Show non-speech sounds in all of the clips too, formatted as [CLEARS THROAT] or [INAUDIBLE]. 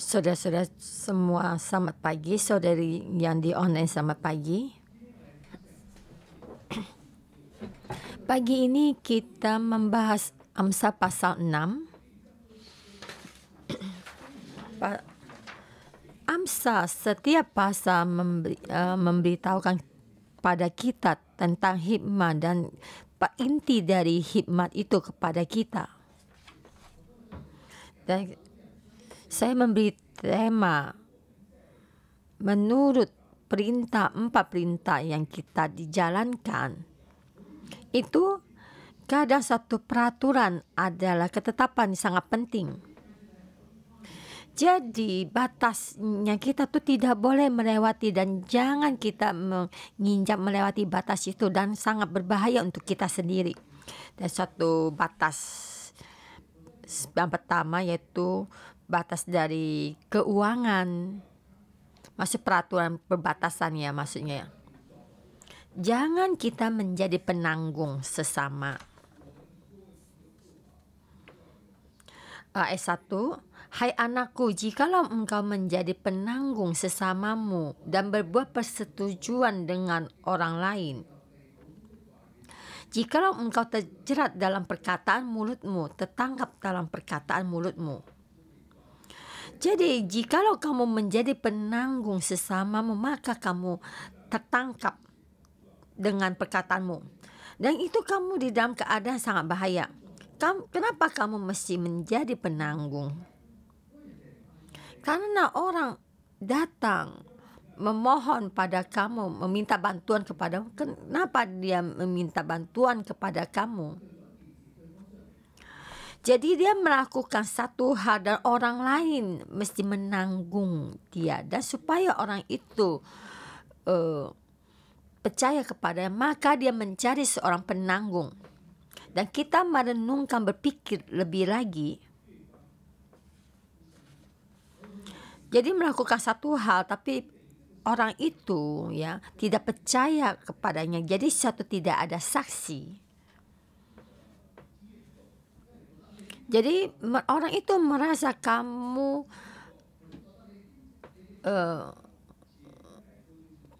Saudara-saudara semua selamat pagi, saudari yang di online selamat pagi. [CLEARS THROAT] Pagi ini kita membahas Amsa pasal 6. [CLEARS THROAT] Amsa setiap pasal memberi, uh, memberitahukan pada kita tentang hikmat dan inti dari hikmat itu kepada kita. Dan saya memberi tema menurut perintah empat perintah yang kita dijalankan itu kadang satu peraturan adalah ketetapan yang sangat penting. Jadi batasnya kita tuh tidak boleh melewati dan jangan kita menginjak melewati batas itu dan sangat berbahaya untuk kita sendiri. Dan satu batas yang pertama yaitu batas dari keuangan. Masih peraturan perbatasan ya maksudnya. Ya. Jangan kita menjadi penanggung sesama. S1 Hai anakku, jikalau engkau menjadi penanggung sesamamu dan berbuat persetujuan dengan orang lain, jikalau engkau terjerat dalam perkataan mulutmu, tertangkap dalam perkataan mulutmu, jadi, jikalau kamu menjadi penanggung sesama, maka kamu tertangkap dengan perkataanmu. Dan itu kamu di dalam keadaan sangat bahaya. Kamu, kenapa kamu mesti menjadi penanggung? Karena orang datang memohon pada kamu, meminta bantuan kepada Kenapa dia meminta bantuan kepada kamu? Jadi dia melakukan satu hal dan orang lain mesti menanggung dia dan supaya orang itu uh, percaya kepada maka dia mencari seorang penanggung. Dan kita merenungkan berpikir lebih lagi. Jadi melakukan satu hal tapi orang itu ya tidak percaya kepadanya. Jadi satu tidak ada saksi Jadi orang itu merasa kamu uh,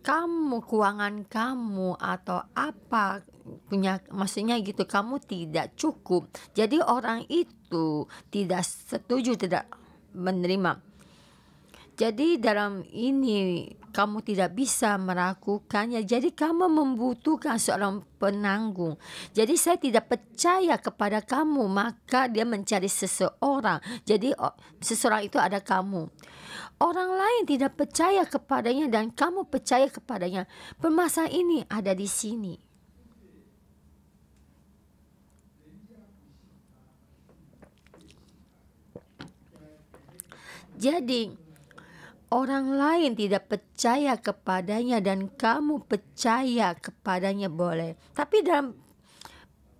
kamu keuangan kamu atau apa punya maksudnya gitu kamu tidak cukup. Jadi orang itu tidak setuju tidak menerima jadi dalam ini kamu tidak bisa meragukannya. Jadi kamu membutuhkan seorang penanggung. Jadi saya tidak percaya kepada kamu, maka dia mencari seseorang. Jadi seseorang itu ada kamu. Orang lain tidak percaya kepadanya dan kamu percaya kepadanya. Permasalahan ini ada di sini. Jadi orang lain tidak percaya kepadanya dan kamu percaya kepadanya boleh. Tapi dalam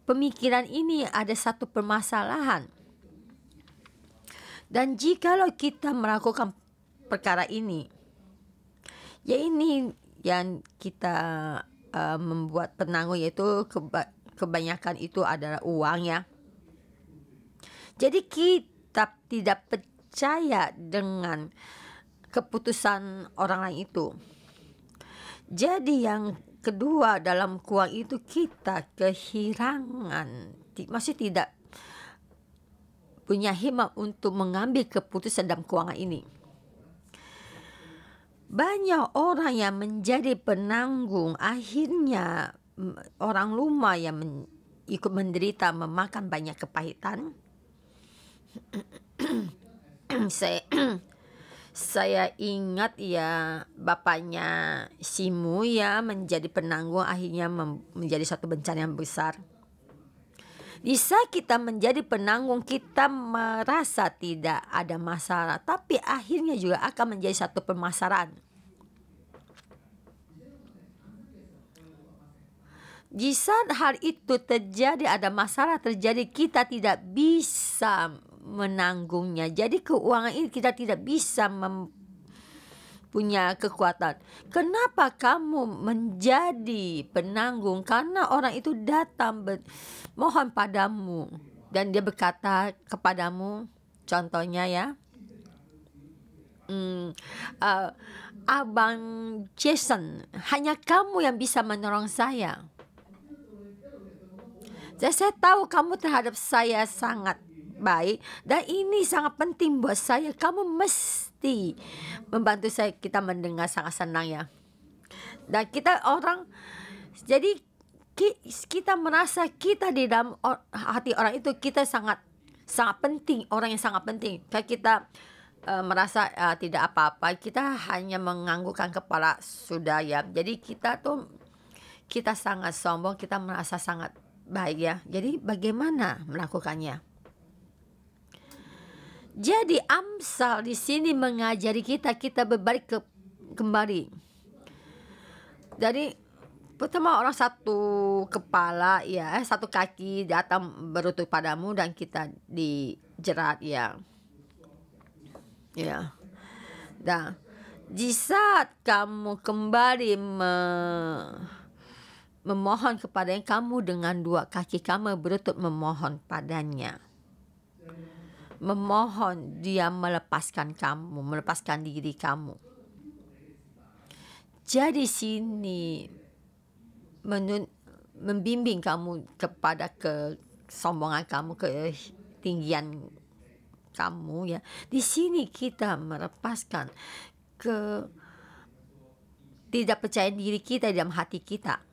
pemikiran ini ada satu permasalahan. Dan jikalau kita melakukan perkara ini, ya ini yang kita uh, membuat penangguh yaitu keba kebanyakan itu adalah uang ya. Jadi kita tidak percaya dengan keputusan orang lain itu. Jadi yang kedua dalam kuang itu kita kehilangan masih tidak punya hikmah untuk mengambil keputusan dalam keuangan ini. Banyak orang yang menjadi penanggung akhirnya orang luma yang men, ikut menderita memakan banyak kepahitan. [CLEARS THROAT] Saya [CLEARS THROAT] saya ingat ya bapaknya Simu ya menjadi penanggung akhirnya menjadi satu bencana yang besar. Bisa kita menjadi penanggung kita merasa tidak ada masalah tapi akhirnya juga akan menjadi satu pemasaran. Jika hal itu terjadi ada masalah terjadi kita tidak bisa menanggungnya. Jadi keuangan ini kita tidak bisa punya kekuatan. Kenapa kamu menjadi penanggung? Karena orang itu datang mohon padamu dan dia berkata kepadamu, contohnya ya, hmm, uh, abang Jason, hanya kamu yang bisa menolong saya. saya tahu kamu terhadap saya sangat baik dan ini sangat penting buat saya kamu mesti membantu saya kita mendengar sangat senang ya dan kita orang jadi kita merasa kita di dalam hati orang itu kita sangat sangat penting orang yang sangat penting kayak kita uh, merasa uh, tidak apa-apa kita hanya menganggukkan kepala sudah ya jadi kita tuh kita sangat sombong kita merasa sangat baik ya jadi bagaimana melakukannya jadi Amsal di sini mengajari kita kita berbalik ke kembali. Jadi pertama orang satu kepala ya satu kaki datang berutuh padamu dan kita dijerat ya ya dan di saat kamu kembali me memohon kepada yang kamu dengan dua kaki kamu berutuh memohon padanya memohon dia melepaskan kamu, melepaskan diri kamu. Jadi sini membimbing kamu kepada kesombongan kamu, ketinggian kamu ya. Di sini kita melepaskan ke tidak percaya diri kita dalam hati kita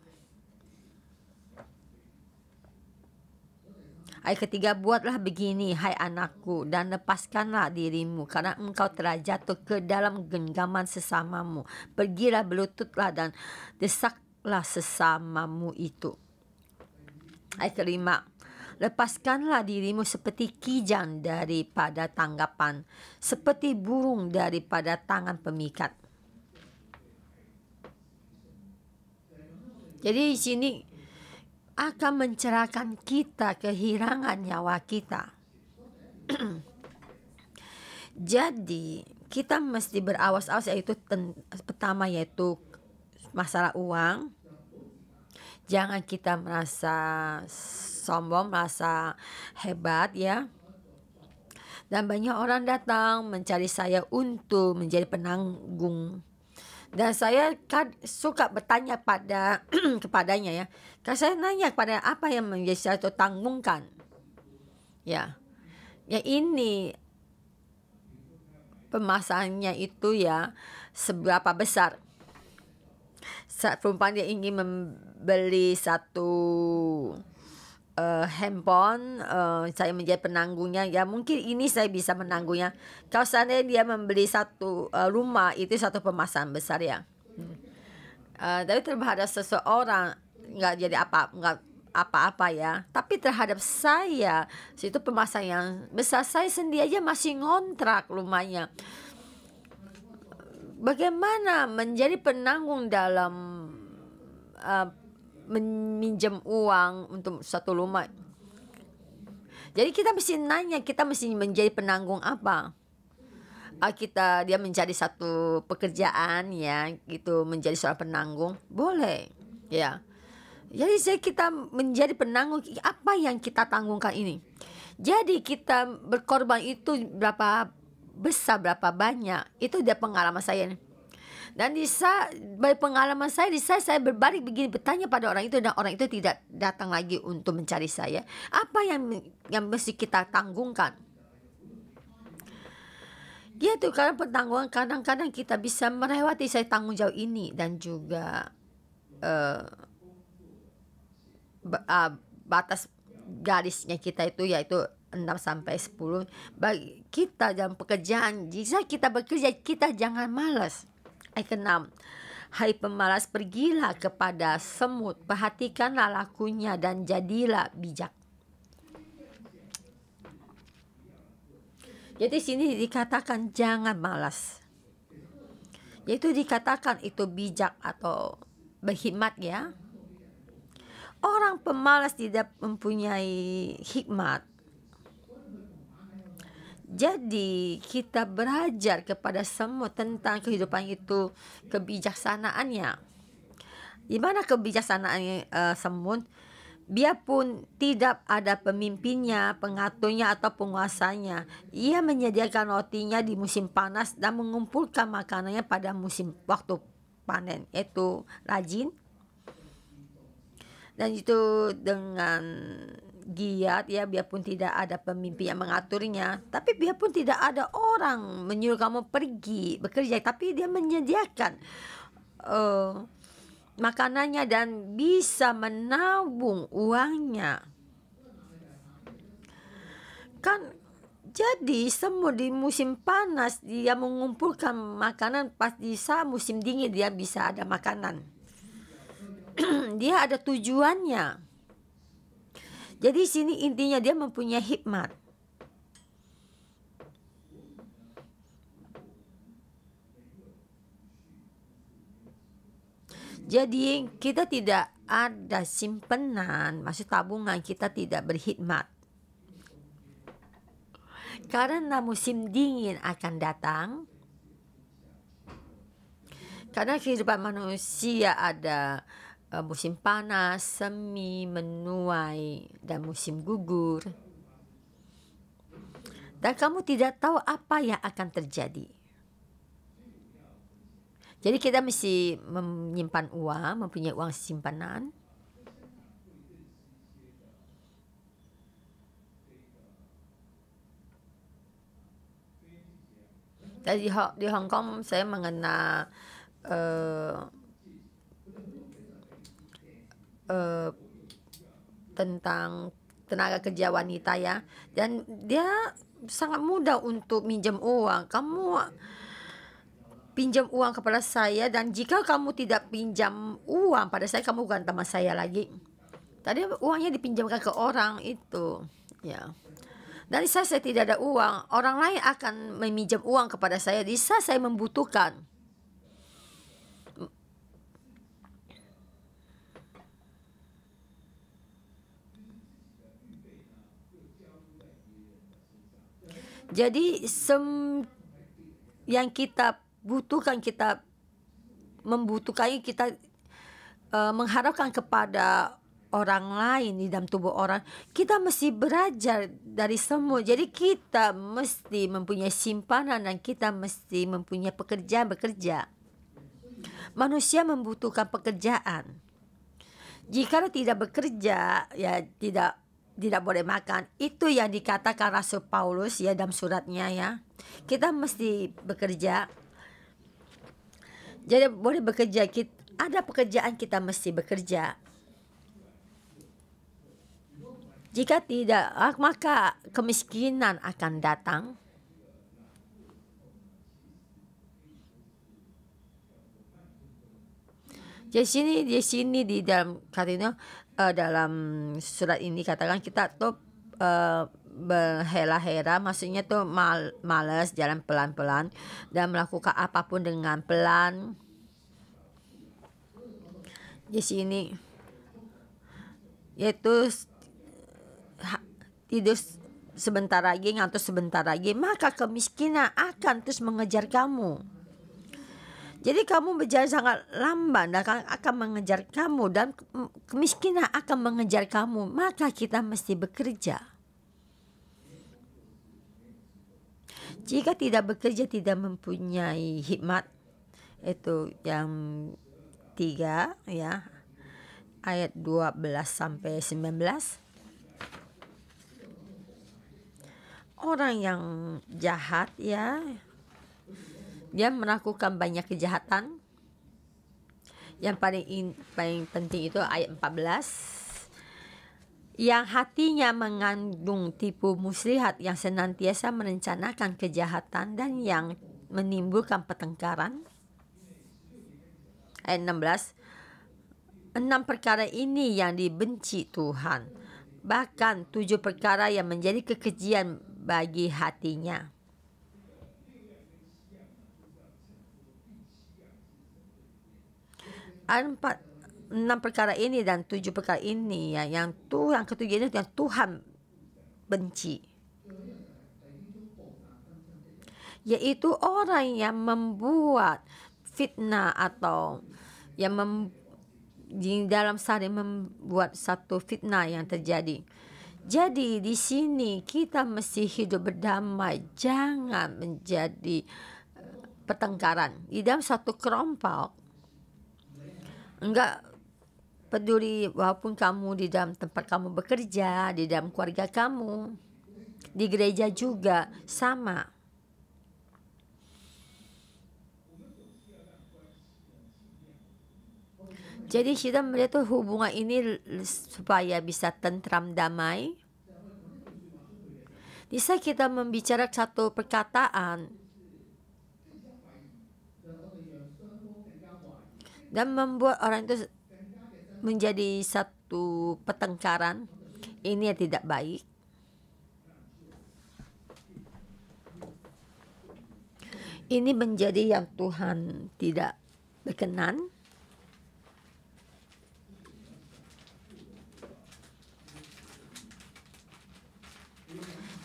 Ayat ketiga, buatlah begini, hai anakku, dan lepaskanlah dirimu, karena engkau telah jatuh ke dalam genggaman sesamamu. Pergilah berlututlah dan desaklah sesamamu itu. Ayat kelima, lepaskanlah dirimu seperti kijang daripada tanggapan, seperti burung daripada tangan pemikat. Jadi di sini akan mencerahkan kita kehilangan nyawa kita. [CLEARS THROAT] Jadi, kita mesti berawas-awas yaitu ten, pertama yaitu masalah uang. Jangan kita merasa sombong, merasa hebat ya. Dan banyak orang datang mencari saya untuk menjadi penanggung dan saya kan suka bertanya pada [CLEARS THROAT] kepadanya ya kan saya nanya kepada apa yang menjadi satu tanggungkan ya ya ini pemasannya itu ya seberapa besar saat perempuan dia ingin membeli satu uh, handphone uh, saya menjadi penanggungnya ya mungkin ini saya bisa menanggungnya kalau seandainya dia membeli satu uh, rumah itu satu pemasan besar ya hmm. uh, tapi terhadap seseorang nggak jadi apa nggak apa-apa ya tapi terhadap saya situ pemasan yang besar saya sendiri aja masih ngontrak rumahnya bagaimana menjadi penanggung dalam uh, meminjam uang untuk satu lumat. Jadi kita mesti nanya, kita mesti menjadi penanggung apa? Ah, kita dia mencari satu pekerjaan ya, gitu menjadi seorang penanggung, boleh, ya. Jadi saya kita menjadi penanggung apa yang kita tanggungkan ini. Jadi kita berkorban itu berapa besar, berapa banyak itu dia pengalaman saya nih dan di baik pengalaman saya, di saat saya berbalik begini bertanya pada orang itu dan orang itu tidak datang lagi untuk mencari saya, apa yang yang mesti kita tanggungkan? tuh karena pertanggungan kadang-kadang kita bisa melewati saya tanggung jawab ini dan juga uh, uh, batas garisnya kita itu yaitu enam sampai sepuluh. bagi kita dalam pekerjaan jika kita bekerja kita jangan malas Ayat ke Hai pemalas pergilah kepada semut Perhatikanlah lakunya dan jadilah bijak Jadi sini dikatakan jangan malas Yaitu dikatakan itu bijak atau berhikmat ya Orang pemalas tidak mempunyai hikmat jadi kita belajar kepada semua tentang kehidupan itu kebijaksanaannya. Di mana kebijaksanaan uh, semut? Biarpun tidak ada pemimpinnya, pengaturnya atau penguasanya, ia menyediakan rotinya di musim panas dan mengumpulkan makanannya pada musim waktu panen, Itu rajin. Dan itu dengan giat ya biarpun tidak ada pemimpin yang mengaturnya tapi biarpun tidak ada orang menyuruh kamu pergi bekerja tapi dia menyediakan uh, makanannya dan bisa menabung uangnya kan jadi semua di musim panas dia mengumpulkan makanan pas di musim dingin dia bisa ada makanan [CLEARS THROAT] dia ada tujuannya jadi sini intinya dia mempunyai hikmat. Jadi kita tidak ada simpenan, maksud tabungan kita tidak berhikmat. Karena musim dingin akan datang. Karena kehidupan manusia ada uh, musim panas, semi, menuai, dan musim gugur. Dan kamu tidak tahu apa yang akan terjadi. Jadi kita mesti menyimpan uang, mempunyai uang simpanan. Jadi di Hong Kong saya mengenal uh, Eh, tentang tenaga kerja wanita ya dan dia sangat mudah untuk minjam uang kamu pinjam uang kepada saya dan jika kamu tidak pinjam uang pada saya kamu bukan teman saya lagi tadi uangnya dipinjamkan ke orang itu ya dan saya saya tidak ada uang orang lain akan meminjam uang kepada saya di saya membutuhkan Jadi sem yang kita butuhkan kita membutuhkan kita e, mengharapkan kepada orang lain di dalam tubuh orang kita mesti belajar dari semua jadi kita mesti mempunyai simpanan dan kita mesti mempunyai pekerjaan bekerja manusia membutuhkan pekerjaan jika tidak bekerja ya tidak tidak boleh makan. Itu yang dikatakan Rasul Paulus ya dalam suratnya ya. Kita mesti bekerja. Jadi boleh bekerja. Kita, ada pekerjaan kita mesti bekerja. Jika tidak, ah, maka kemiskinan akan datang. Di sini di sini di dalam katanya uh, dalam surat ini katakan kita tuh uh, eh, berhela-hela maksudnya tuh mal males jalan pelan-pelan dan melakukan apapun dengan pelan. Di sini yaitu tidur sebentar lagi ngantuk sebentar lagi maka kemiskinan akan terus mengejar kamu. Jadi kamu berjalan sangat lamban dan akan mengejar kamu dan kemiskinan akan mengejar kamu. Maka kita mesti bekerja. Jika tidak bekerja tidak mempunyai hikmat itu yang tiga ya ayat 12 sampai 19 orang yang jahat ya dia melakukan banyak kejahatan. Yang paling in, paling penting itu ayat 14 yang hatinya mengandung tipu muslihat yang senantiasa merencanakan kejahatan dan yang menimbulkan pertengkaran. Ayat 16 Enam perkara ini yang dibenci Tuhan, bahkan tujuh perkara yang menjadi kekejian bagi hatinya. empat enam perkara ini dan tujuh perkara ini ya yang tuh yang ketujuh ini yang Tuhan benci yaitu orang yang membuat fitnah atau yang mem, di dalam sari membuat satu fitnah yang terjadi. Jadi di sini kita mesti hidup berdamai, jangan menjadi eh, pertengkaran. Di dalam satu kerompok enggak peduli walaupun kamu di dalam tempat kamu bekerja, di dalam keluarga kamu, di gereja juga sama. Jadi kita melihat tuh hubungan ini supaya bisa tentram damai. Bisa kita membicarakan satu perkataan dan membuat orang itu menjadi satu petengkaran ini yang tidak baik ini menjadi yang Tuhan tidak berkenan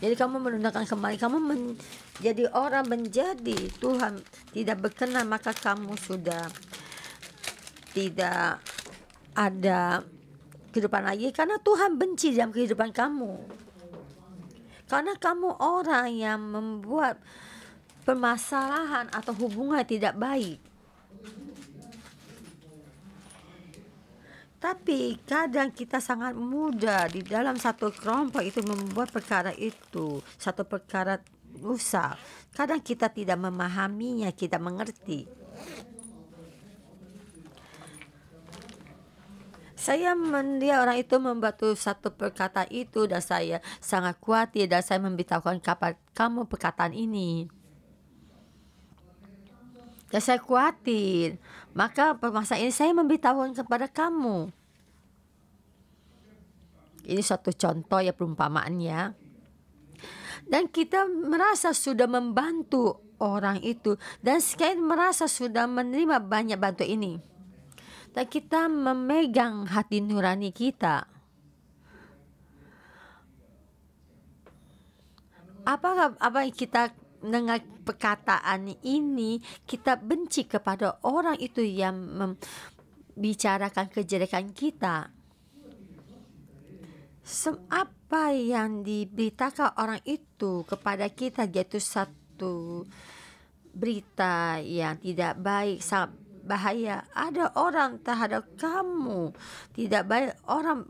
Jadi kamu menundangkan kembali, kamu menjadi orang menjadi Tuhan tidak berkenan maka kamu sudah tidak ada kehidupan lagi karena Tuhan benci dalam kehidupan kamu. Karena kamu orang yang membuat permasalahan atau hubungan tidak baik. Tapi kadang kita sangat mudah di dalam satu kelompok itu membuat perkara itu, satu perkara rusak. Kadang kita tidak memahaminya, kita mengerti. Saya mendia orang itu membantu satu perkataan itu dan saya sangat khawatir dan saya memberitahukan kepada kamu perkataan ini. Dan saya khawatir. Maka permasalahan ini saya memberitahukan kepada kamu. Ini satu contoh ya perumpamaan ya. Dan kita merasa sudah membantu orang itu dan sekalian merasa sudah menerima banyak bantu ini dan nah, kita memegang hati nurani kita. Apa apa kita dengan perkataan ini kita benci kepada orang itu yang membicarakan kejelekan kita? Sem apa yang diberitakan orang itu kepada kita yaitu satu berita yang tidak baik sangat bahaya. Ada orang terhadap kamu tidak baik, orang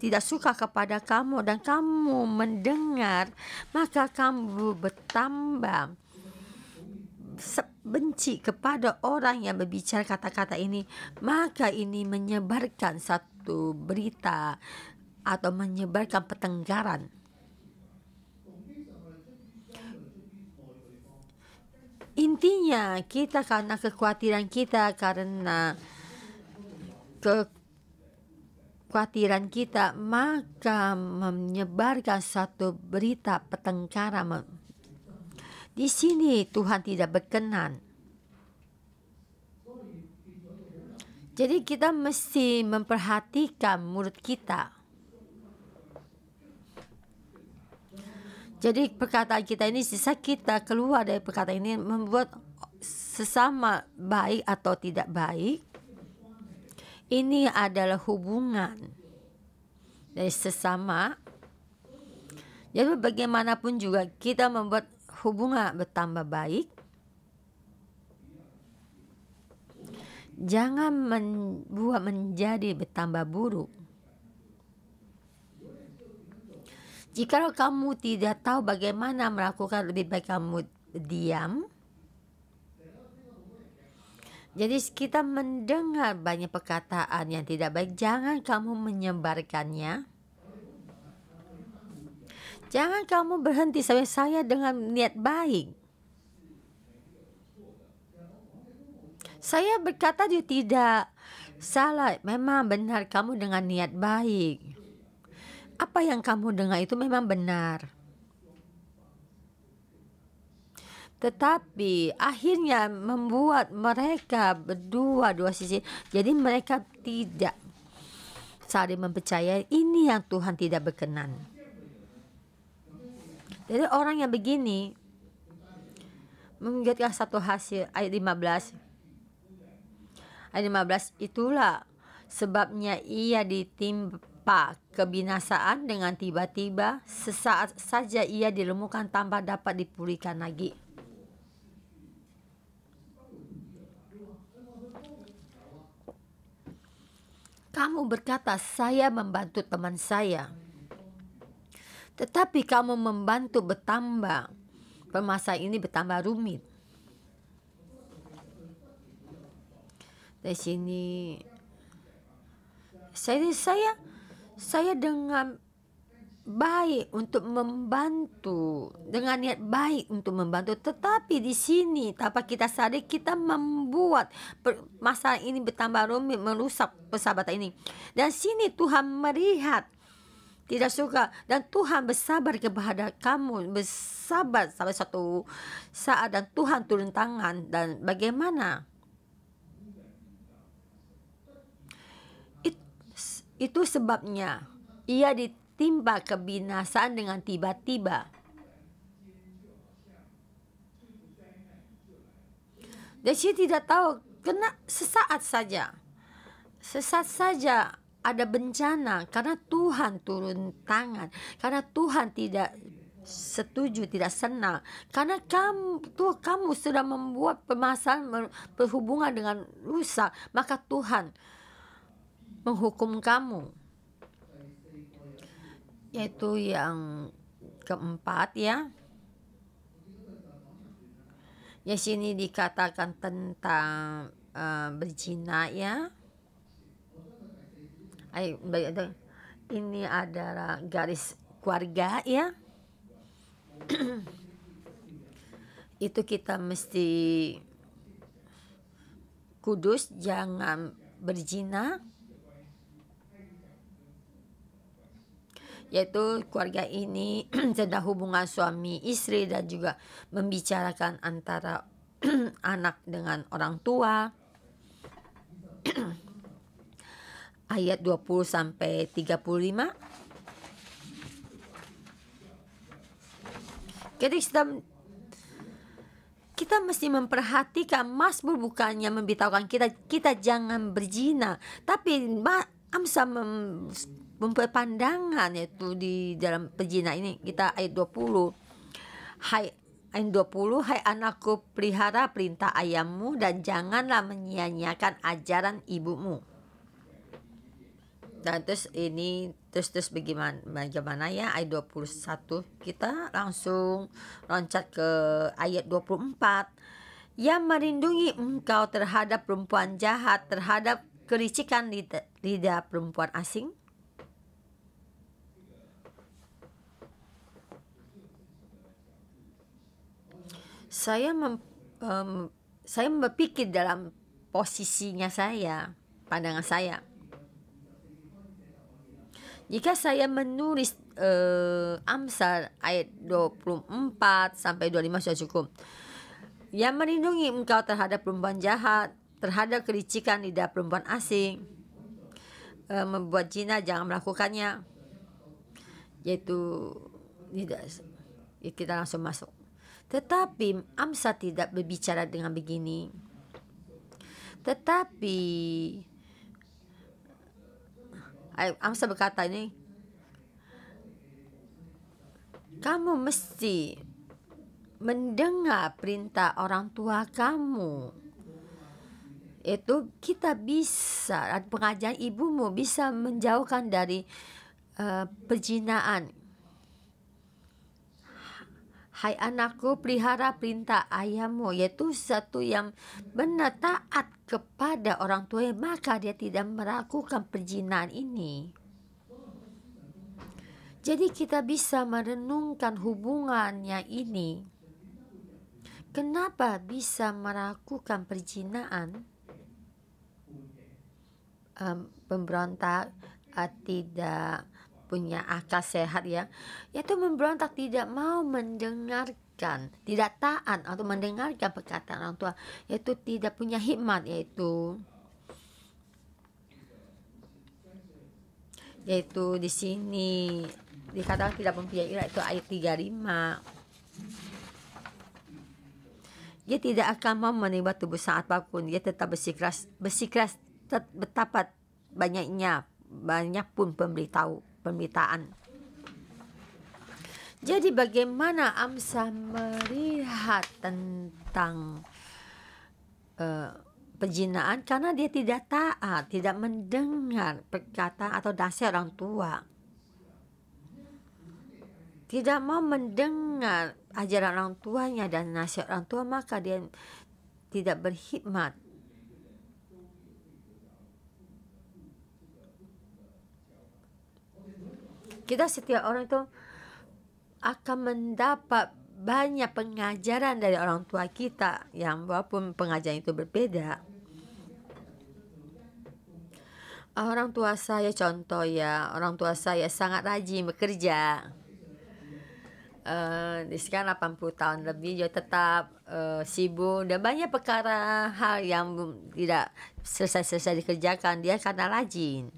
tidak suka kepada kamu dan kamu mendengar, maka kamu bertambah benci kepada orang yang berbicara kata-kata ini, maka ini menyebarkan satu berita atau menyebarkan pertengkaran. Intinya kita karena kekhawatiran kita karena kekhawatiran kita maka menyebarkan satu berita petengkara Di sini Tuhan tidak berkenan. Jadi kita mesti memperhatikan mulut kita. Jadi perkataan kita ini sisa kita keluar dari perkataan ini membuat sesama baik atau tidak baik. Ini adalah hubungan dari sesama. Jadi bagaimanapun juga kita membuat hubungan bertambah baik. Jangan membuat menjadi bertambah buruk. Jika kamu tidak tahu bagaimana melakukan lebih baik kamu diam. Jadi kita mendengar banyak perkataan yang tidak baik, jangan kamu menyebarkannya. Jangan kamu berhenti sampai saya dengan niat baik. Saya berkata dia tidak salah. Memang benar kamu dengan niat baik apa yang kamu dengar itu memang benar. Tetapi akhirnya membuat mereka berdua dua sisi. Jadi mereka tidak saling mempercayai ini yang Tuhan tidak berkenan. Jadi orang yang begini mengingatkan satu hasil ayat 15 ayat 15 itulah sebabnya ia ditimpa apa kebinasaan dengan tiba-tiba sesaat saja ia dilemukan tanpa dapat dipulihkan lagi. Kamu berkata, "Saya membantu teman saya," tetapi kamu membantu bertambah. Permasalahan ini bertambah rumit. Di sini, saya, saya saya dengan baik untuk membantu dengan niat baik untuk membantu tetapi di sini tanpa kita sadar kita membuat masalah ini bertambah rumit merusak persahabatan ini dan sini Tuhan melihat tidak suka dan Tuhan bersabar kepada kamu bersabar sampai satu saat dan Tuhan turun tangan dan bagaimana Itu sebabnya ia ditimpa kebinasaan dengan tiba-tiba. Desi tidak tahu kena sesaat saja. Sesaat saja ada bencana karena Tuhan turun tangan, karena Tuhan tidak setuju, tidak senang. Karena kamu tuh kamu sudah membuat permasalahan berhubungan dengan rusak, maka Tuhan menghukum kamu yaitu yang keempat ya ya sini dikatakan tentang uh, berzina ya Ayo, ini adalah garis keluarga ya [CLEARS THROAT] itu kita mesti kudus jangan berzina yaitu keluarga ini [CLEARS THROAT] sedang hubungan suami istri dan juga membicarakan antara [CLEARS THROAT] anak dengan orang tua. [CLEARS THROAT] Ayat 20 sampai 35. Jadi kita kita mesti memperhatikan Mazmur bukannya memberitahukan kita kita jangan berzina, tapi Amsa membuat pandangan yaitu di dalam pejina ini kita ayat 20 hai ayat 20 hai anakku pelihara perintah ayammu dan janganlah menyia-nyiakan ajaran ibumu dan terus ini terus terus bagaimana bagaimana ya ayat 21 kita langsung loncat ke ayat 24 yang merindungi engkau terhadap perempuan jahat terhadap kericikan lidah, lidah perempuan asing saya mem, um, saya berpikir dalam posisinya saya, pandangan saya. Jika saya menulis uh, Amsal ayat 24 sampai 25 sudah cukup. Yang melindungi engkau terhadap perempuan jahat, terhadap kericikan tidak perempuan asing, uh, membuat jina jangan melakukannya. Yaitu tidak kita langsung masuk. Tetapi Amsa tidak berbicara dengan begini. Tetapi Amsa berkata ini, kamu mesti mendengar perintah orang tua kamu. Itu kita bisa pengajian ibumu bisa menjauhkan dari uh, perjinaan Hai anakku, pelihara perintah ayahmu, yaitu satu yang benar taat kepada orang tua maka dia tidak melakukan perjinan ini. Jadi kita bisa merenungkan hubungannya ini. Kenapa bisa melakukan perjinaan? Um, pemberontak uh, tidak punya akal sehat ya yaitu memberontak tidak mau mendengarkan tidak taat atau mendengarkan perkataan orang tua yaitu tidak punya hikmat yaitu yaitu di sini dikatakan tidak mempunyai ilah itu ayat 35 dia tidak akan mau menimba tubuh saat apapun dia tetap bersikeras bersikeras tetap betapa banyaknya banyak pun pemberitahu pemitaan. Jadi bagaimana Amsa melihat tentang uh, eh, penjinaan karena dia tidak taat, tidak mendengar perkataan atau dasar orang tua. Tidak mau mendengar ajaran orang tuanya dan nasihat orang tua maka dia tidak berhikmat kita setiap orang itu akan mendapat banyak pengajaran dari orang tua kita yang walaupun pengajaran itu berbeda orang tua saya contoh ya orang tua saya sangat rajin bekerja uh, di sekarang 80 tahun lebih dia tetap uh, sibuk dan banyak perkara hal yang tidak selesai-selesai dikerjakan dia karena rajin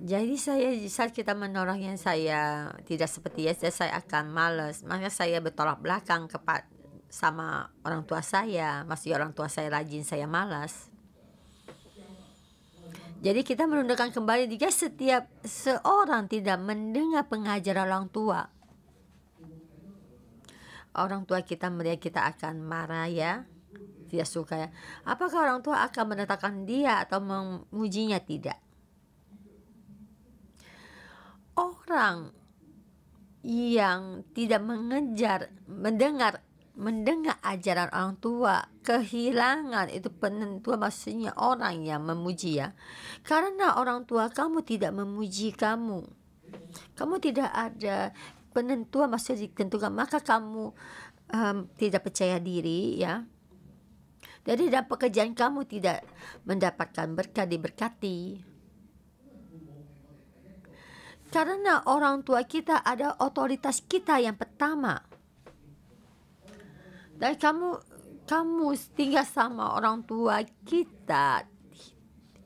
jadi saya saat kita menolong yang saya tidak seperti Yesus ya, saya akan malas, makanya saya bertolak belakang kepada sama orang tua saya masih orang tua saya rajin saya malas jadi kita menundukkan kembali jika setiap seorang tidak mendengar pengajaran orang tua orang tua kita melihat kita akan marah ya tidak suka ya apakah orang tua akan menetapkan dia atau memujinya tidak orang yang tidak mengejar, mendengar, mendengar ajaran orang tua, kehilangan itu penentu maksudnya orang yang memuji ya. Karena orang tua kamu tidak memuji kamu. Kamu tidak ada penentu maksudnya ditentukan, maka kamu um, tidak percaya diri ya. Jadi dalam pekerjaan kamu tidak mendapatkan berkat diberkati. Karena orang tua kita ada otoritas kita yang pertama. Dan kamu kamu tinggal sama orang tua kita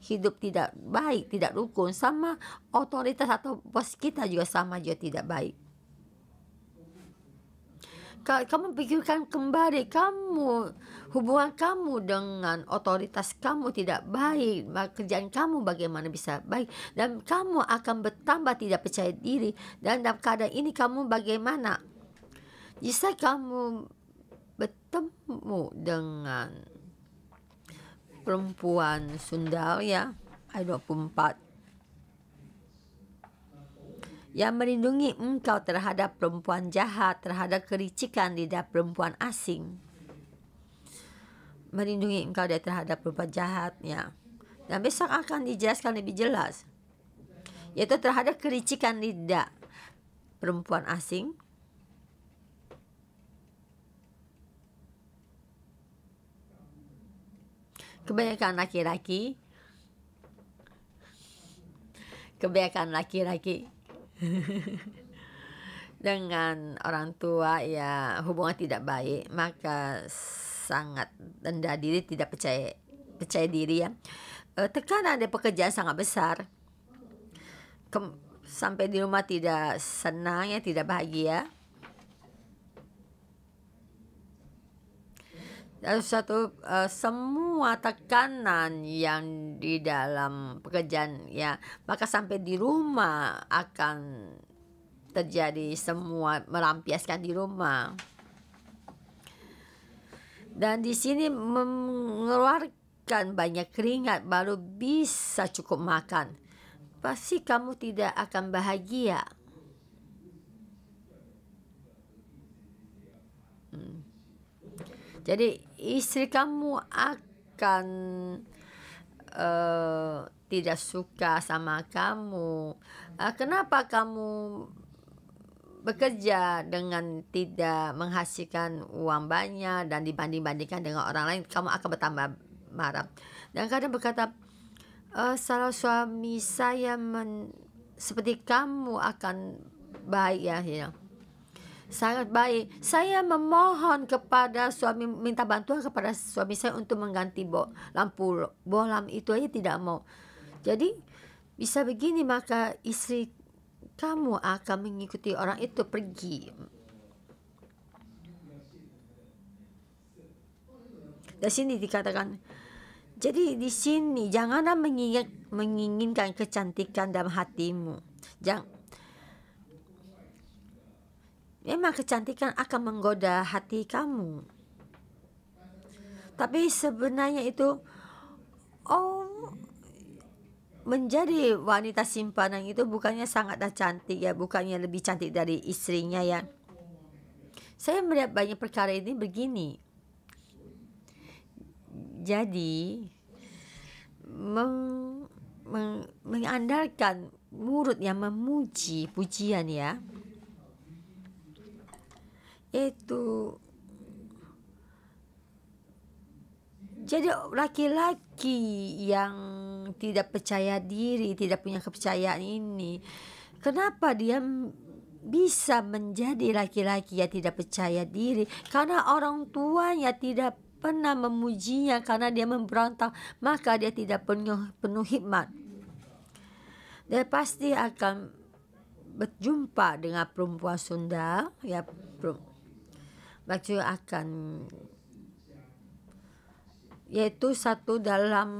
hidup tidak baik, tidak rukun sama otoritas atau bos kita juga sama juga tidak baik. Kalau kamu pikirkan kembali kamu hubungan kamu dengan otoritas kamu tidak baik, kerjaan kamu bagaimana bisa baik, dan kamu akan bertambah tidak percaya diri, dan dalam keadaan ini kamu bagaimana? Jika kamu bertemu dengan perempuan Sundal ya, ayat 24, yang melindungi engkau terhadap perempuan jahat, terhadap kericikan lidah perempuan asing melindungi engkau dari terhadap perbuatan jahatnya. Dan besok akan dijelaskan lebih jelas. Yaitu terhadap kericikan lidah perempuan asing. Kebanyakan laki-laki. Kebanyakan laki-laki. [LAUGHS] dengan orang tua ya hubungan tidak baik maka sangat rendah diri, tidak percaya percaya diri ya. E, tekanan dari pekerjaan sangat besar. Ke, sampai di rumah tidak senang ya, tidak bahagia. Dan suatu e, eh, semua tekanan yang di dalam pekerjaan ya, maka sampai di rumah akan terjadi semua merampiaskan di rumah. Dan di sini mengeluarkan banyak keringat baru bisa cukup makan. Pasti kamu tidak akan bahagia. Hmm. Jadi istri kamu akan uh, tidak suka sama kamu. Uh, kenapa kamu bekerja dengan tidak menghasilkan uang banyak dan dibanding-bandingkan dengan orang lain, kamu akan bertambah marah. Dan kadang berkata, e, salah suami saya men seperti kamu akan baik ya, ya. Sangat baik. Saya memohon kepada suami, minta bantuan kepada suami saya untuk mengganti bo lampu bolam itu aja tidak mau. Jadi bisa begini maka istri kamu akan mengikuti orang itu pergi. Di sini dikatakan, jadi di sini janganlah mengingat, menginginkan kecantikan dalam hatimu. Jangan Memang kecantikan akan menggoda hati kamu. Tapi sebenarnya itu menjadi wanita simpanan itu bukannya sangatlah cantik ya, bukannya lebih cantik dari istrinya ya. Saya melihat banyak perkara ini begini. Jadi meng, meng, mengandalkan murid yang memuji pujian ya. Itu Jadi laki-laki yang tidak percaya diri, tidak punya kepercayaan ini, kenapa dia bisa menjadi laki-laki yang tidak percaya diri karena orang tuanya tidak pernah memujinya karena dia memberontak maka dia tidak penuh penuh hikmat dia pasti akan berjumpa dengan perempuan Sunda ya maksudnya akan yaitu satu dalam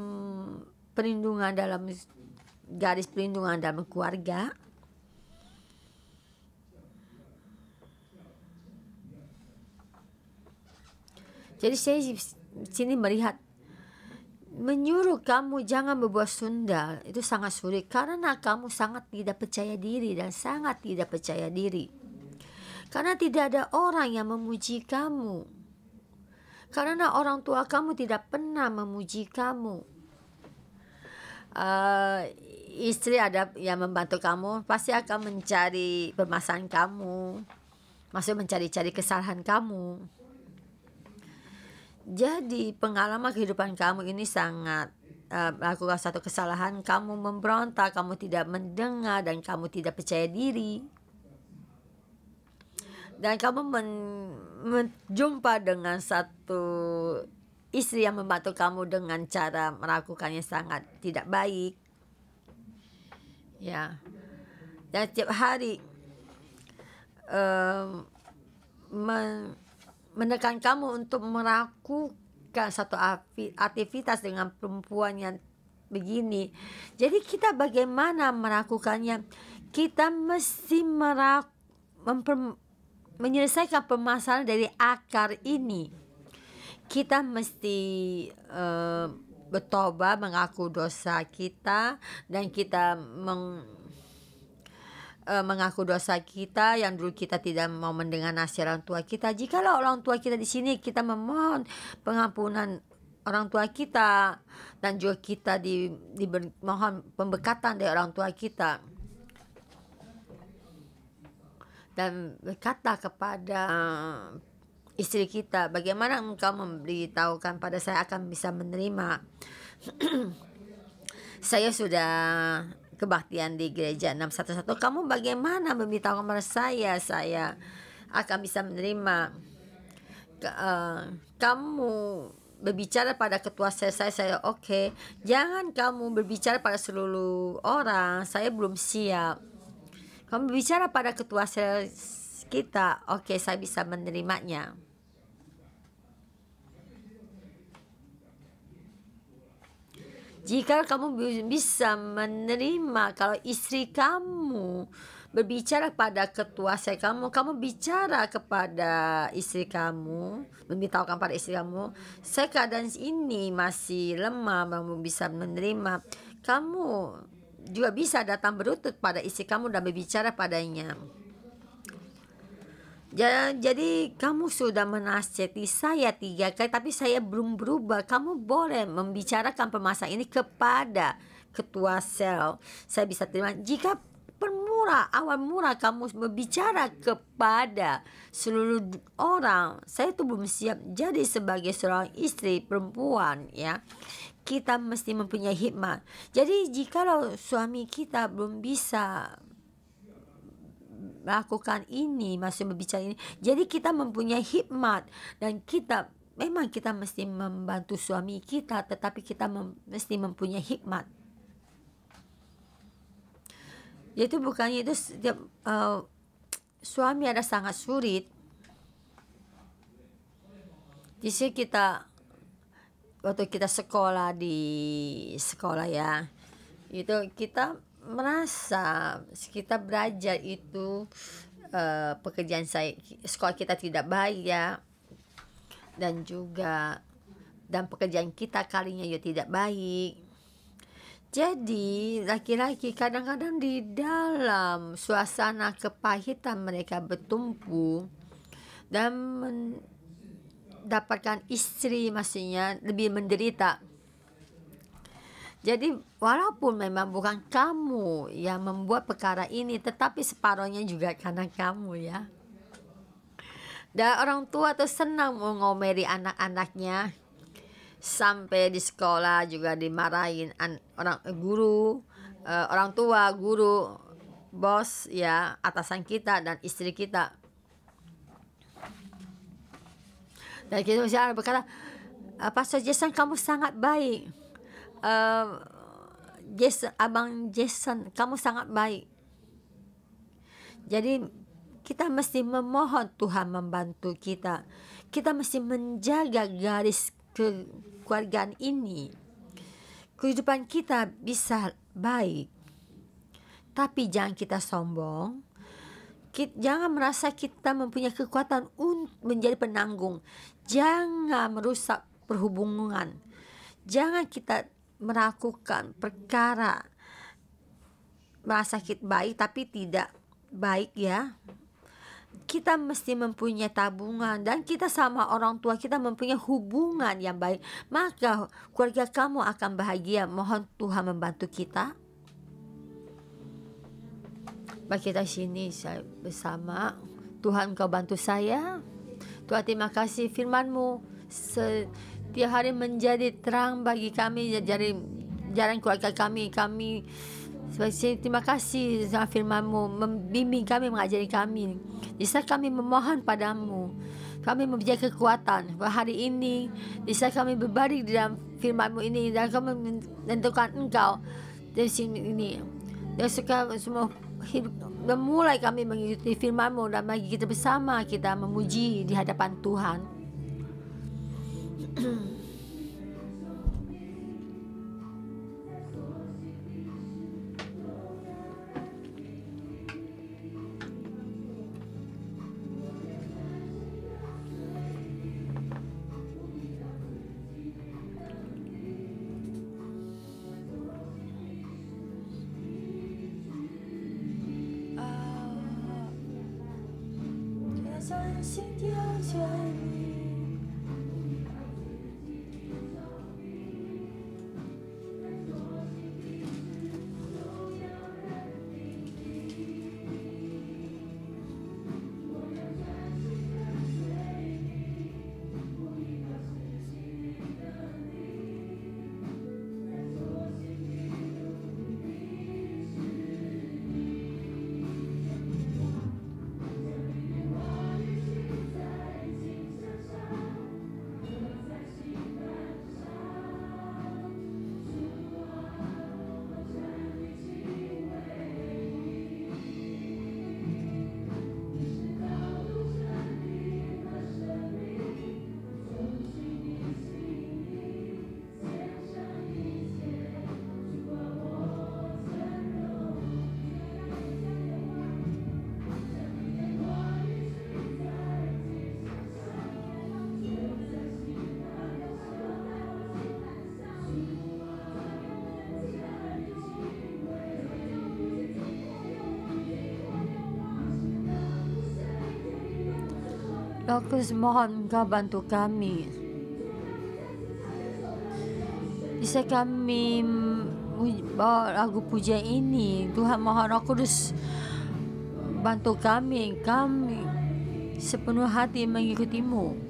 perlindungan dalam garis perlindungan dalam keluarga Jadi saya sini melihat menyuruh kamu jangan berbuat sundal itu sangat sulit karena kamu sangat tidak percaya diri dan sangat tidak percaya diri. Karena tidak ada orang yang memuji kamu karena orang tua kamu tidak pernah memuji kamu. Uh, istri ada yang membantu kamu pasti akan mencari permasalahan kamu, maksud mencari-cari kesalahan kamu. Jadi pengalaman kehidupan kamu ini sangat uh, melakukan satu kesalahan, kamu memberontak, kamu tidak mendengar dan kamu tidak percaya diri dan kamu men, menjumpa dengan satu istri yang membantu kamu dengan cara melakukannya sangat tidak baik ya dan setiap hari um, men, menekan kamu untuk melakukan satu aktivitas dengan perempuan yang begini jadi kita bagaimana melakukannya kita mesti merak, memper, menyelesaikan permasalahan dari akar ini kita mesti uh, bertobat mengaku dosa kita dan kita meng eh, mengaku dosa kita yang dulu kita tidak mau mendengar nasihat orang tua kita. Jikalau orang tua kita di sini kita memohon pengampunan orang tua kita dan juga kita di, di mohon pembekatan dari orang tua kita dan berkata kepada eh, istri kita, bagaimana engkau memberitahukan pada saya akan bisa menerima. [CLEARS THROAT] saya sudah kebaktian di gereja 611. Kamu bagaimana memberitahu kepada saya saya akan bisa menerima. Ke, uh, kamu berbicara pada ketua saya saya, saya oke. Okay. Jangan kamu berbicara pada seluruh orang. Saya belum siap kamu bicara pada ketua sales kita, oke okay, saya bisa menerimanya. Jika kamu bisa menerima kalau istri kamu berbicara pada ketua saya kamu, kamu bicara kepada istri kamu, memberitahukan pada istri kamu, saya keadaan ini masih lemah, kamu bisa menerima. Kamu juga bisa datang berutut pada isi kamu dan berbicara padanya. Jadi kamu sudah menasihati saya tiga kali tapi saya belum berubah. Kamu boleh membicarakan permasalahan ini kepada ketua sel. Saya bisa terima jika permurah awal murah kamu berbicara kepada seluruh orang. Saya itu belum siap jadi sebagai seorang istri perempuan ya kita mesti mempunyai hikmat Jadi jikalau suami kita belum bisa melakukan ini, masih berbicara ini, jadi kita mempunyai hikmat dan kita memang kita mesti membantu suami kita, tetapi kita mem, mesti mempunyai hikmat. Yaitu bukannya itu setiap uh, suami ada sangat sulit. Di sini kita waktu kita sekolah di sekolah ya itu kita merasa kita belajar itu uh, pekerjaan saya sekolah kita tidak baik ya dan juga dan pekerjaan kita kalinya ya tidak baik jadi laki-laki kadang-kadang di dalam suasana kepahitan mereka bertumpu dan men dapatkan istri maksudnya lebih menderita jadi walaupun memang bukan kamu yang membuat perkara ini tetapi separohnya juga karena kamu ya dan orang tua tuh senang mengomeli anak-anaknya sampai di sekolah juga dimarahin orang guru, eh, orang tua, guru, bos ya, atasan kita dan istri kita. Lagi Musa berkata, eh, Pastor Jason kamu sangat baik. Uh, Jason, abang Jason, kamu sangat baik. Jadi kita mesti memohon Tuhan membantu kita. Kita mesti menjaga garis kekeluargaan ini. Kehidupan kita bisa baik. Tapi jangan kita sombong. Kita, jangan merasa kita mempunyai kekuatan untuk menjadi penanggung jangan merusak perhubungan. Jangan kita melakukan perkara merasa kita baik tapi tidak baik ya. Kita mesti mempunyai tabungan dan kita sama orang tua kita mempunyai hubungan yang baik. Maka keluarga kamu akan bahagia. Mohon Tuhan membantu kita. Mari kita sini saya bersama. Tuhan kau bantu saya. Tuhan terima kasih firmanmu setiap hari menjadi terang bagi kami jadi jalan keluarga kami kami terima kasih Tuhan firmanmu membimbing kami mengajari kami di saat kami memohon padamu kami memberikan kekuatan hari ini di saat kami berbalik di dalam firmanmu ini dan kami menentukan engkau di sini ini dan suka semua Memulai kami mengikuti firman-Mu dan bagi kita bersama kita memuji di hadapan Tuhan. [CLEARS THROAT] Aku mohon kau bantu kami. Bisa kami bawa lagu puja ini. Tuhan mohon aku kudus bantu kami. Kami sepenuh hati mengikutimu.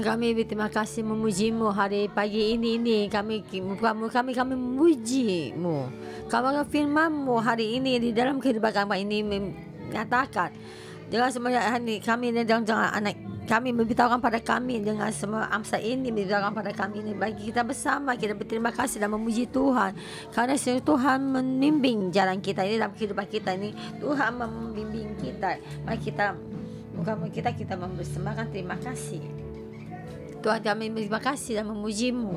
kami berterima kasih memujimu hari pagi ini ini kami kamu kami kami memujimu. Kamu firmanmu hari ini di dalam kehidupan kami ini menyatakan dengan semua hari kami ini jangan jangan anak kami memberitahukan pada kami dengan semua amsa ini memberitahukan pada kami ini bagi kita bersama kita berterima kasih dan memuji Tuhan karena sendiri Tuhan menimbing jalan kita ini dalam kehidupan kita ini Tuhan membimbing kita mari kita bukan kita kita mempersembahkan terima kasih Tuhan kami berterima kasih dan memujimu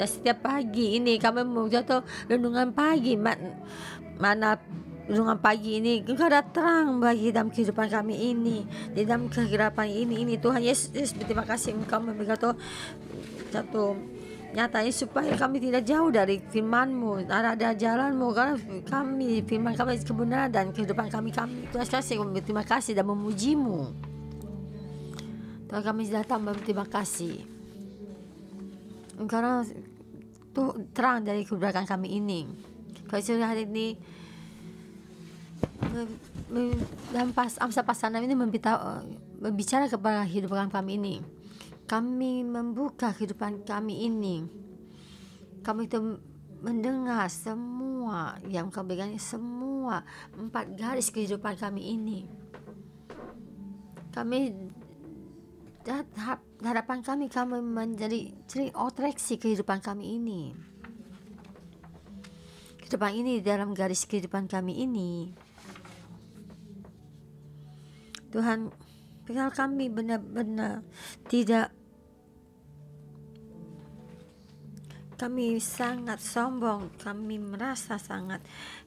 dan setiap pagi ini kami menjatuh renungan pagi mana renungan pagi ini Engkau ada terang bagi dalam kehidupan kami ini di dalam kehidupan ini ini Tuhan Yesus, Yesus berterima kasih Engkau memberikan satu, satu nyatanya supaya kami tidak jauh dari firmanmu ada jalanmu karena kami firman kami kebenaran dan kehidupan kami kami terima kasih berterima kasih dan memujimu Tuhan kami datang berterima kasih. Karena tuh terang dari keberadaan kami ini. Kalau sudah hari ini dan pas Amsa Pasanam ini memberitahu berbicara kepada kehidupan kami ini. Kami membuka kehidupan kami ini. Kami itu mendengar semua yang kau berikan semua empat garis kehidupan kami ini. Kami harapan kami kami menjadi ciri otreksi oh, kehidupan kami ini kehidupan ini dalam garis kehidupan kami ini Tuhan pengal kami benar-benar tidak kami sangat sombong kami merasa sangat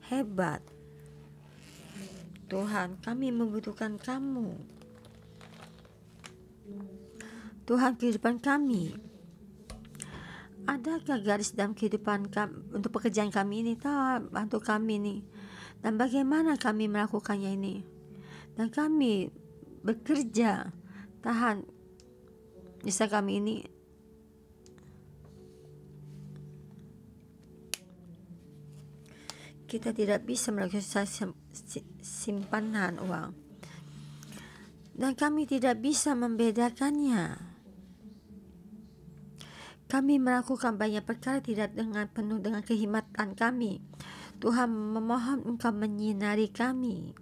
hebat Tuhan kami membutuhkan kamu Tuhan kehidupan kami adakah garis dalam kehidupan kami, untuk pekerjaan kami ini Tuhan bantu kami ini dan bagaimana kami melakukannya ini dan kami bekerja tahan bisa kami ini kita tidak bisa melakukan simpanan uang dan kami tidak bisa membedakannya. Kami melakukan banyak perkara tidak dengan penuh dengan kehimatan kami. Tuhan memohon Engkau menyinari kami.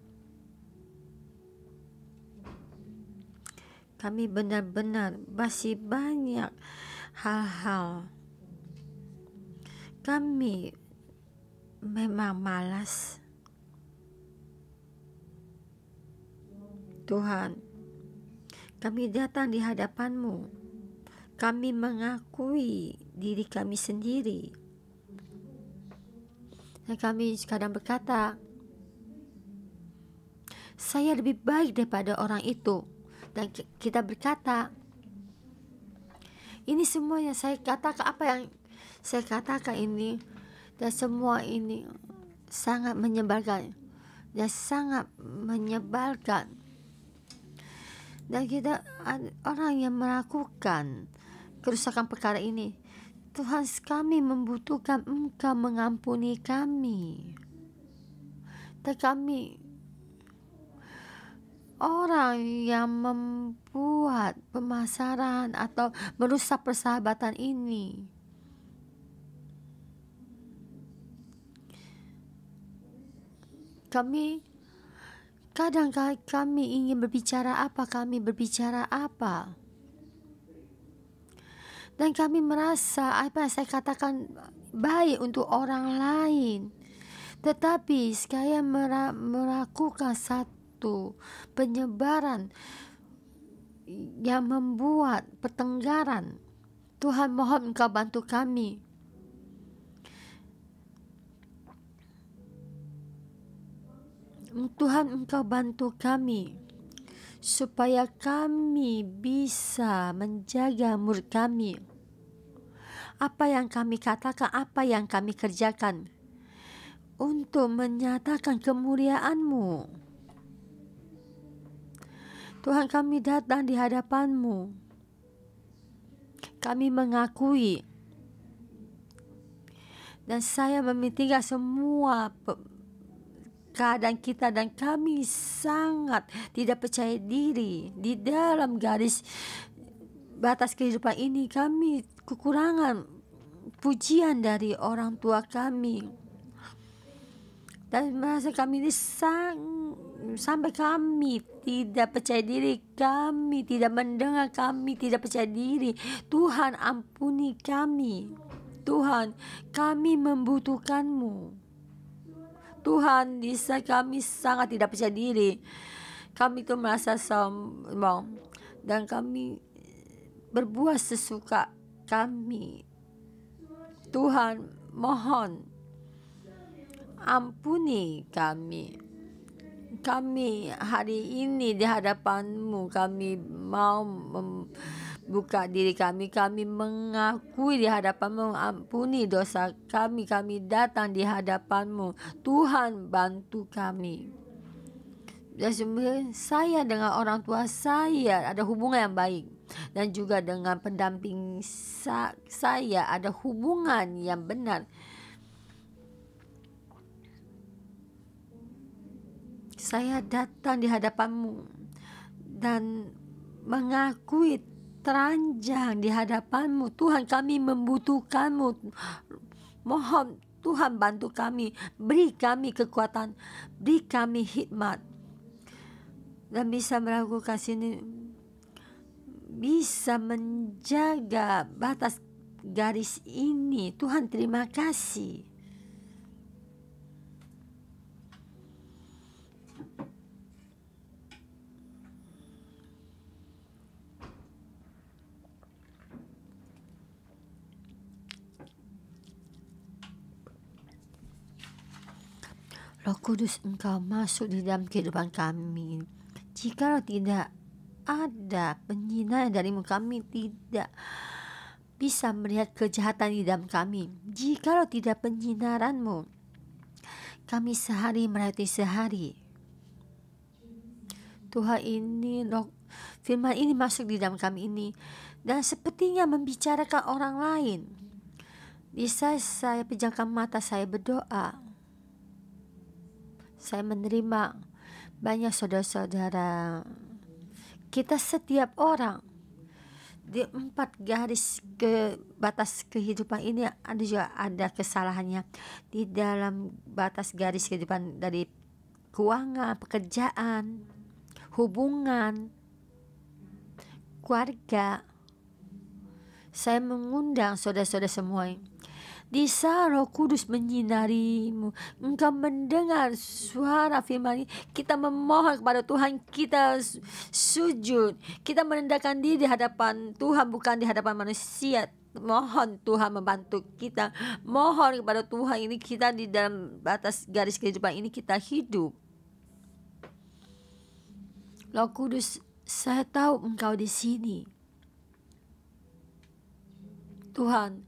Kami benar-benar masih banyak hal-hal. Kami memang malas. Tuhan, kami datang di hadapan-Mu. Kami mengakui diri kami sendiri. Dan kami kadang berkata, saya lebih baik daripada orang itu. Dan kita berkata, ini semua yang saya katakan apa yang saya katakan ini dan semua ini sangat menyebalkan dan sangat menyebalkan dan kita orang yang melakukan kerusakan perkara ini Tuhan kami membutuhkan engkau mengampuni kami dan kami orang yang membuat pemasaran atau merusak persahabatan ini kami Kadang kami ingin berbicara apa, kami berbicara apa. Dan kami merasa apa yang saya katakan baik untuk orang lain. Tetapi saya melakukan satu penyebaran yang membuat pertengkaran. Tuhan mohon engkau bantu kami Tuhan engkau bantu kami supaya kami bisa menjaga murid kami. Apa yang kami katakan, apa yang kami kerjakan untuk menyatakan kemuliaanMu. Tuhan kami datang di hadapanMu. Kami mengakui dan saya meminta semua keadaan kita dan kami sangat tidak percaya diri di dalam garis batas kehidupan ini kami kekurangan pujian dari orang tua kami dan merasa kami ini sang sampai kami tidak percaya diri, kami tidak mendengar, kami tidak percaya diri. Tuhan ampuni kami. Tuhan, kami membutuhkanmu. Tuhan, di saat kami sangat tidak percaya diri, kami itu merasa sombong dan kami berbuat sesuka kami. Tuhan, mohon ampuni kami. Kami hari ini di hadapanmu, kami mau Buka diri kami, kami mengakui di hadapanmu, ampuni dosa kami, kami datang di hadapanmu. Tuhan bantu kami. Dan ya, saya dengan orang tua saya ada hubungan yang baik. Dan juga dengan pendamping saya ada hubungan yang benar. Saya datang di hadapanmu dan mengakui teranjang di hadapanmu. Tuhan kami membutuhkanmu. Mohon Tuhan bantu kami, beri kami kekuatan, beri kami hikmat. Dan bisa melakukan sini, bisa menjaga batas garis ini. Tuhan terima kasih. Roh Kudus Engkau masuk di dalam kehidupan kami. Jikalau tidak ada penyinai darimu kami tidak bisa melihat kejahatan di dalam kami. Jikalau tidak penyinaranmu, kami sehari merhati sehari. Tuhan ini roh, firman ini masuk di dalam kami ini dan sepertinya membicarakan orang lain. Bisa saya pejamkan mata saya berdoa saya menerima banyak saudara-saudara kita setiap orang di empat garis ke batas kehidupan ini ada juga ada kesalahannya di dalam batas garis kehidupan dari keuangan, pekerjaan, hubungan, keluarga. Saya mengundang saudara-saudara semua saat roh kudus menyinarimu. Engkau mendengar suara firman Kita memohon kepada Tuhan. Kita sujud. Kita merendahkan diri di hadapan Tuhan. Bukan di hadapan manusia mohon Tuhan membantu kita mohon kepada Tuhan ini kita di dalam batas garis kehidupan ini kita hidup Roh Kudus saya tahu engkau di sini Tuhan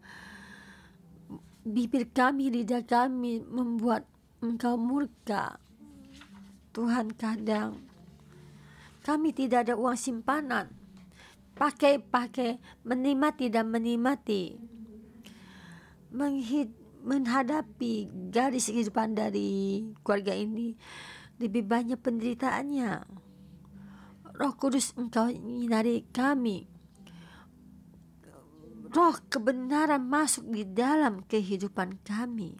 bibir kami, lidah kami membuat engkau murka. Tuhan kadang kami tidak ada uang simpanan. Pakai-pakai menikmati dan menikmati. Menghid, menghadapi garis kehidupan dari keluarga ini lebih banyak penderitaannya. Roh Kudus engkau nyinari kami roh kebenaran masuk di dalam kehidupan kami.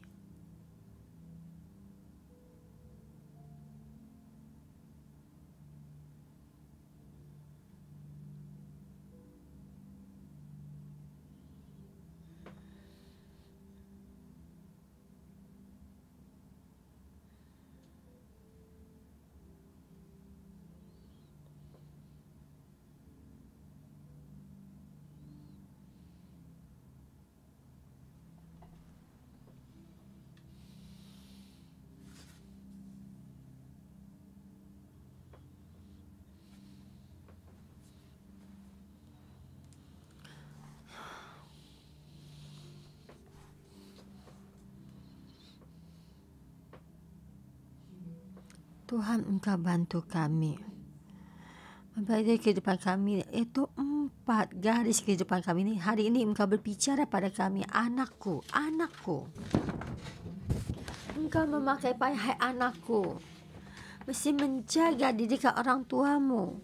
Tuhan Engkau bantu kami. Memperbaiki kehidupan kami itu empat garis kehidupan kami ini. Hari ini Engkau berbicara pada kami, anakku, anakku. Engkau memakai pahai anakku. Mesti menjaga diri ke orang tuamu.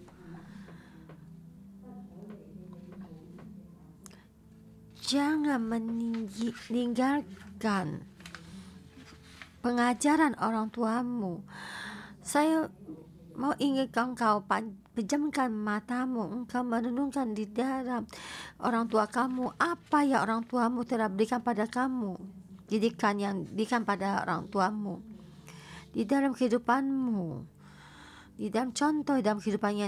Jangan meninggalkan pengajaran orang tuamu saya mau ingatkan kau pejamkan matamu engkau merenungkan di dalam orang tua kamu apa ya orang tuamu telah berikan pada kamu didikan yang diberikan pada orang tuamu di dalam kehidupanmu di dalam contoh di dalam kehidupannya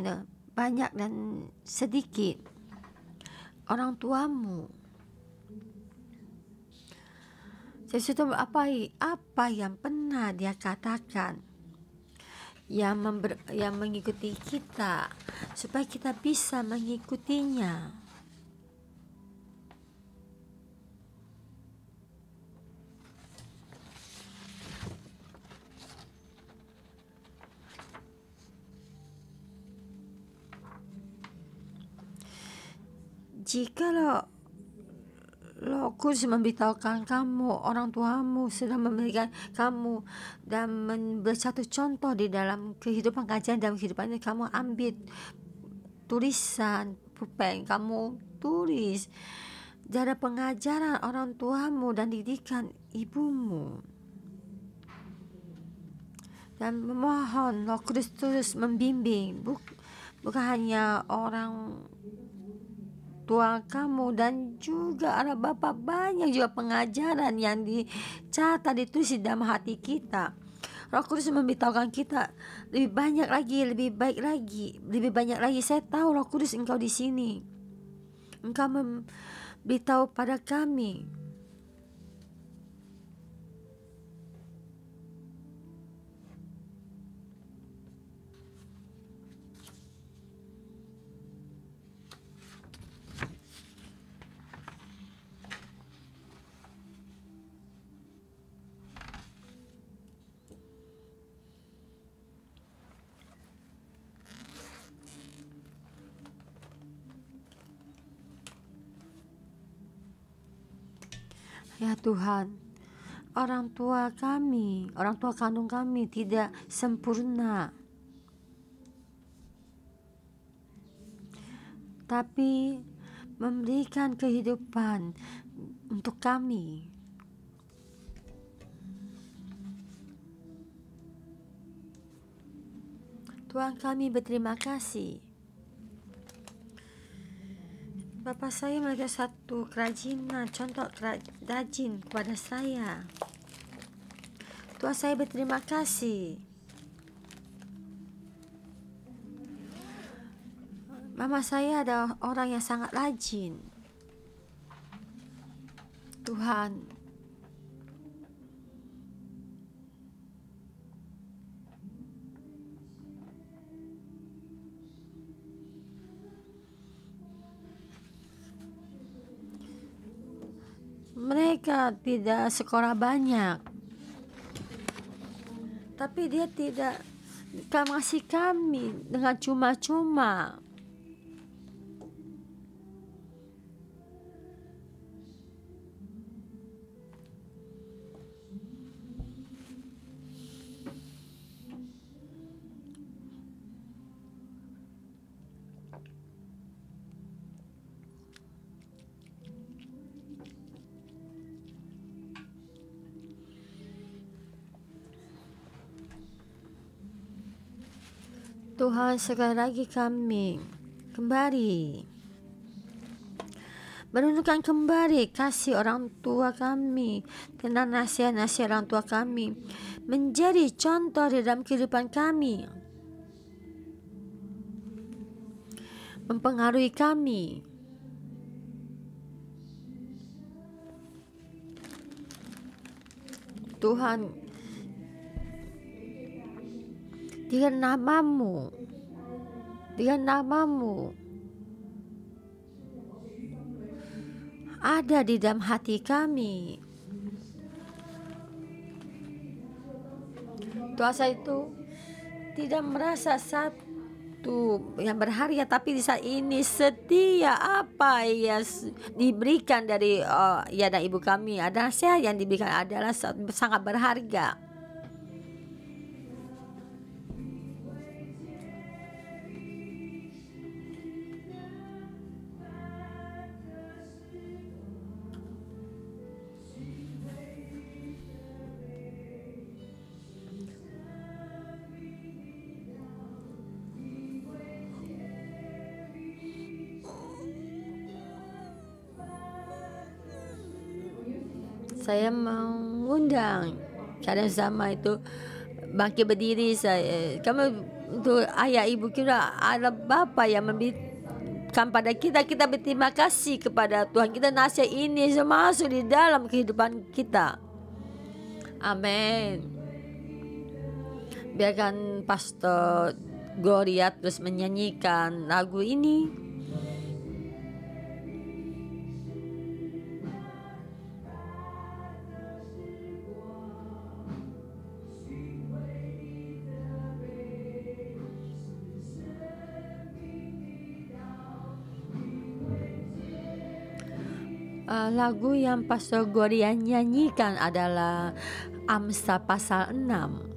banyak dan sedikit orang tuamu jadi itu apa apa yang pernah dia katakan yang, member, yang mengikuti kita supaya kita bisa mengikutinya. jikalau Lokus memberitahukan kamu, orang tuamu sedang memberikan kamu dan memberi satu contoh di dalam kehidupan kajian dalam kehidupan ini kamu ambil tulisan pulpen kamu tulis dari pengajaran orang tuamu dan didikan ibumu dan memohon lo Kristus membimbing buk, bukan hanya orang Tua kamu dan juga arah bapak banyak juga pengajaran yang dicatat itu di dalam hati kita. Roh Kudus memberitahukan kita lebih banyak lagi, lebih baik lagi, lebih banyak lagi. Saya tahu Roh Kudus Engkau di sini. Engkau memberitahu pada kami Ya Tuhan, orang tua kami, orang tua kandung kami tidak sempurna. Tapi memberikan kehidupan untuk kami. Tuhan kami berterima kasih Bapak saya melihat satu kerajinan, contoh kerajin kepada saya. Tuhan saya berterima kasih. Mama saya ada orang yang sangat rajin. Tuhan, mereka tidak sekolah banyak tapi dia tidak kasih kami dengan cuma-cuma Tuhan sekali lagi kami kembali Menunjukkan kembali kasih orang tua kami Tentang nasihat-nasihat orang tua kami Menjadi contoh di dalam kehidupan kami Mempengaruhi kami Tuhan dengan namamu dengan namamu ada di dalam hati kami. Tuasa itu tidak merasa satu yang berharga tapi di saat ini setia apa yang diberikan dari uh, ya dan ibu kami adalah saya yang diberikan adalah sangat berharga. saya mengundang karena sama itu bangkit berdiri saya kamu itu ayah ibu kita ada bapa yang memberikan pada kita kita berterima kasih kepada Tuhan kita nasihat ini masuk di dalam kehidupan kita amin biarkan pastor Gloria terus menyanyikan lagu ini Eh, lagu yang Pastor Gorian nyanyikan adalah Amsa pasal 6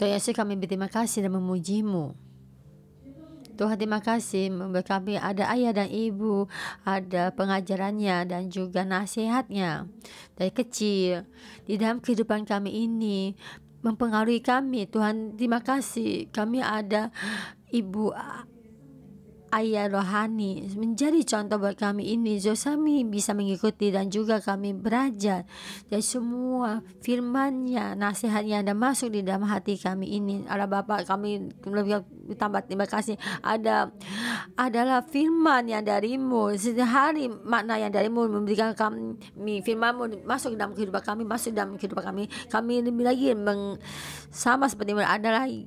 Tuhan Yesus kami berterima kasih dan memujimu. Tuhan terima kasih membuat kami ada ayah dan ibu, ada pengajarannya dan juga nasihatnya dari kecil. Di dalam kehidupan kami ini mempengaruhi kami. Tuhan terima kasih kami ada ibu ayah rohani menjadi contoh buat kami ini Josami bisa mengikuti dan juga kami belajar dan semua firmannya nasihatnya ada masuk di dalam hati kami ini Allah Bapa kami lebih tambah terima kasih ada adalah firman yang darimu setiap hari makna yang darimu memberikan kami firmanmu masuk dalam kehidupan kami masuk dalam kehidupan kami kami lebih lagi meng, sama seperti ada lagi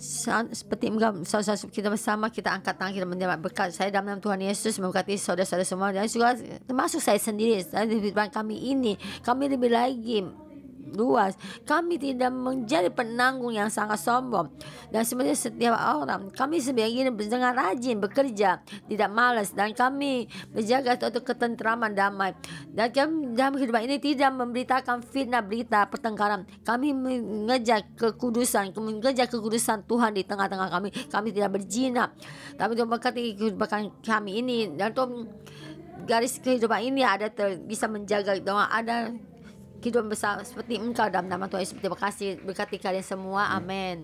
saat, seperti saudara kita bersama kita angkat tangan kita menerima berkat saya dalam nama Tuhan Yesus memberkati saudara-saudara semua dan juga termasuk saya sendiri dalam kehidupan kami ini kami lebih lagi luas. Kami tidak menjadi penanggung yang sangat sombong. Dan sebenarnya setiap orang, kami sebagian dengan rajin, bekerja, tidak malas. Dan kami menjaga suatu ketentraman damai. Dan kami dalam kehidupan ini tidak memberitakan fitnah berita pertengkaran. Kami mengejar kekudusan, mengejar kekudusan Tuhan di tengah-tengah kami. Kami tidak berjinak. Tapi Tuhan berkati kehidupan kami ini. Dan Tuhan garis kehidupan ini ada bisa menjaga doa ada kehidupan besar seperti engkau dalam nama Tuhan Yesus terima kasih berkati kalian semua amin